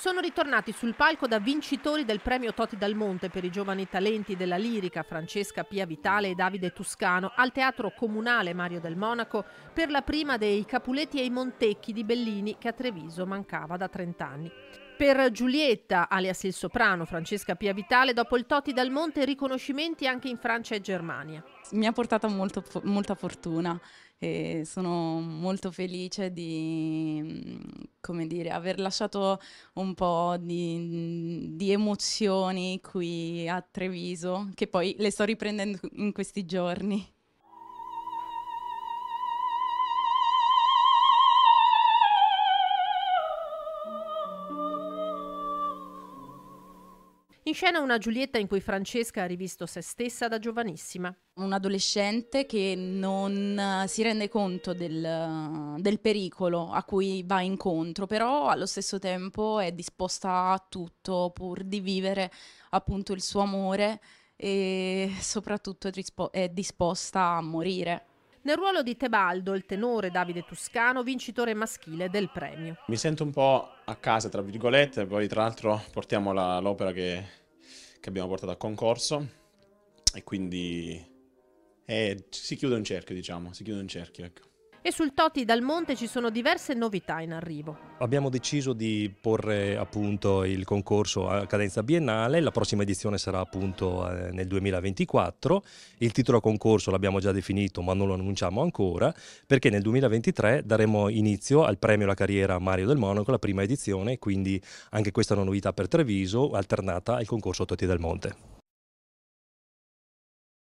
sono ritornati sul palco da vincitori del premio Toti Dal Monte per i giovani talenti della lirica Francesca Pia Vitale e Davide Toscano al Teatro Comunale Mario del Monaco per la prima dei Capuletti e i Montecchi di Bellini che a Treviso mancava da 30 anni. Per Giulietta, alias il soprano Francesca Pia Vitale, dopo il Toti Dal Monte riconoscimenti anche in Francia e Germania. Mi ha portato molto, molta fortuna e sono molto felice di dire, aver lasciato un un po' di, di, emozioni qui a Treviso, che poi le sto riprendendo in questi giorni. In scena una Giulietta in cui Francesca ha rivisto se stessa da giovanissima. Un adolescente che non eh, si rende conto del, eh, del pericolo a cui va incontro, però allo stesso tempo è disposta a tutto pur di vivere appunto il suo amore e soprattutto è disposta a morire. Nel ruolo di Tebaldo, il tenore Davide Toscano, vincitore maschile del premio. Mi sento un po' a casa, tra virgolette, poi tra l'altro portiamo la, l'opera che, che abbiamo portato a concorso e quindi eh, si chiude un cerchio, diciamo, si chiude un cerchio, ecco. E sul Toti dal Monte ci sono diverse novità in arrivo. Abbiamo deciso di porre appunto il concorso a cadenza biennale, la prossima edizione sarà appunto eh, nel 2024, il titolo concorso l'abbiamo già definito ma non lo annunciamo ancora perché nel 2023 daremo inizio al premio La carriera Mario del Monaco, la prima edizione, quindi anche questa è una novità per Treviso alternata al concorso Toti del Monte.